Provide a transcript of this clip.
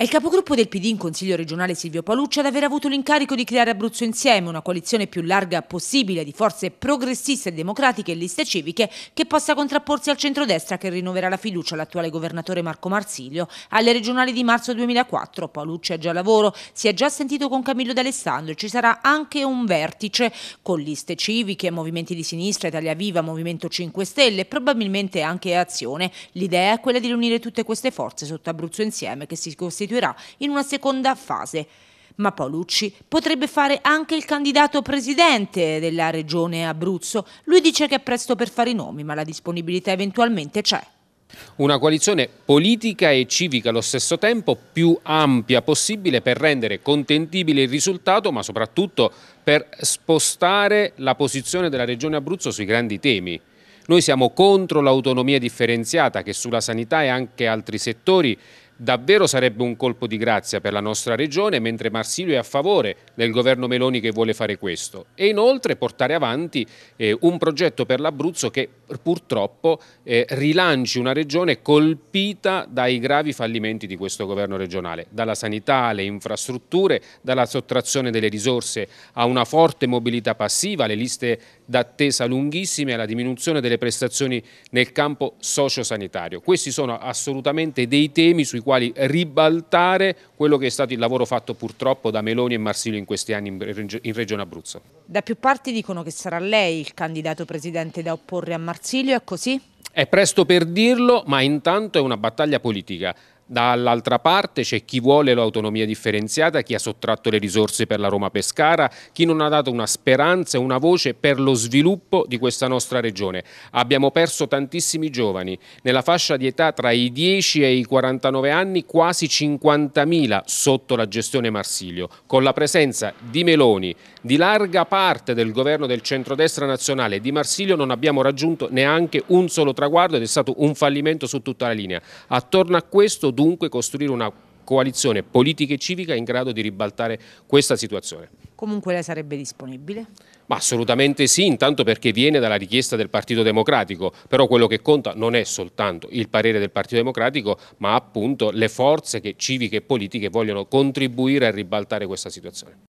È il capogruppo del PD in Consiglio regionale Silvio Palucci ad aver avuto l'incarico di creare Abruzzo Insieme, una coalizione più larga possibile di forze progressiste e democratiche e liste civiche che possa contrapporsi al centrodestra che rinnoverà la fiducia all'attuale governatore Marco Marsiglio alle regionali di marzo 2004. Palucci ha già lavoro, si è già sentito con Camillo D'Alessandro e ci sarà anche un vertice con liste civiche, movimenti di sinistra, Italia Viva, Movimento 5 Stelle e probabilmente anche Azione. L'idea è quella di riunire tutte queste forze sotto Abruzzo Insieme che si costituisce costituirà in una seconda fase. Ma Paolucci potrebbe fare anche il candidato presidente della regione Abruzzo. Lui dice che è presto per fare i nomi, ma la disponibilità eventualmente c'è. Una coalizione politica e civica allo stesso tempo più ampia possibile per rendere contentibile il risultato ma soprattutto per spostare la posizione della Regione Abruzzo sui grandi temi. Noi siamo contro l'autonomia differenziata che sulla sanità e anche altri settori Davvero sarebbe un colpo di grazia per la nostra regione, mentre Marsilio è a favore del governo Meloni che vuole fare questo. E inoltre portare avanti eh, un progetto per l'Abruzzo che purtroppo eh, rilanci una regione colpita dai gravi fallimenti di questo governo regionale, dalla sanità alle infrastrutture, dalla sottrazione delle risorse a una forte mobilità passiva, alle liste d'attesa lunghissime, alla diminuzione delle prestazioni nel campo sociosanitario. Questi sono assolutamente dei temi sui quali quali ribaltare quello che è stato il lavoro fatto purtroppo da Meloni e Marsilio in questi anni in Regione Abruzzo. Da più parti dicono che sarà lei il candidato presidente da opporre a Marsilio, è così? È presto per dirlo, ma intanto è una battaglia politica. Dall'altra parte c'è chi vuole l'autonomia differenziata, chi ha sottratto le risorse per la Roma-Pescara, chi non ha dato una speranza e una voce per lo sviluppo di questa nostra regione. Abbiamo perso tantissimi giovani, nella fascia di età tra i 10 e i 49 anni quasi 50.000 sotto la gestione Marsilio, con la presenza di Meloni, di larga parte del governo del centrodestra nazionale di Marsilio non abbiamo raggiunto neanche un solo traguardo ed è stato un fallimento su tutta la linea. Attorno a questo dunque costruire una coalizione politica e civica in grado di ribaltare questa situazione. Comunque lei sarebbe disponibile? Ma assolutamente sì, intanto perché viene dalla richiesta del Partito Democratico, però quello che conta non è soltanto il parere del Partito Democratico, ma appunto le forze che, civiche e politiche vogliono contribuire a ribaltare questa situazione.